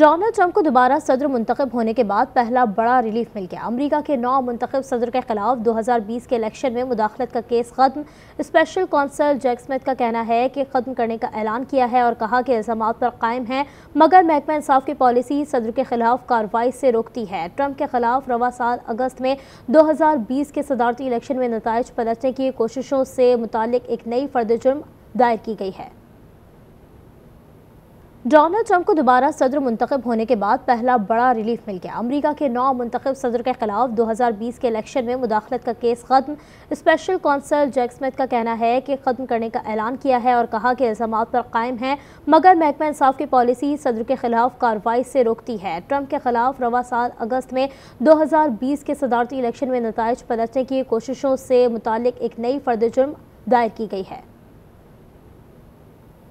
Donald Trump को दोबारा सदर मुंतखब होने के बाद पहला बड़ा रिलीफ मिल गया अमेरिका के नौ मुंतब सदर के खिलाफ 2020 के इलेक्शन में मुदाखलत का केस खत्म स्पेशल कौंसल जैक स्मिथ का कहना है कि ख़त्म करने का ऐलान किया है और कहा कि इल्जाम पर कायम हैं मगर महकमा इंसाफ की पॉलिसी सदर के खिलाफ कार्रवाई से रोकती है ट्रंप के खिलाफ रवा साल अगस्त में बीस के सदारती इलेक्शन में नतज पलटने की कोशिशों से मुतल एक नई फर्द जुर्म दायर की गई है डोनाल्ड ट्रंप को दोबारा सदर मुंतब होने के बाद पहला बड़ा रिलीफ मिल गया अमेरिका के नौ मुंतब सदर के खिलाफ 2020 के इलेक्शन में मुदाखलत का केस खत्म स्पेशल कौंसल जैक स्मिथ का कहना है कि ख़त्म करने का ऐलान किया है और कहा कि इल्ज़ाम पर कायम है मगर महकमा इंसाफ की पॉलिसी सदर के खिलाफ कार्रवाई से रोकती है ट्रंप के खिलाफ रवा साल अगस्त में दो के सदारती इलेक्शन में नतज पलटने की कोशिशों से मुतल एक नई फर्द जुर्म दायर की गई है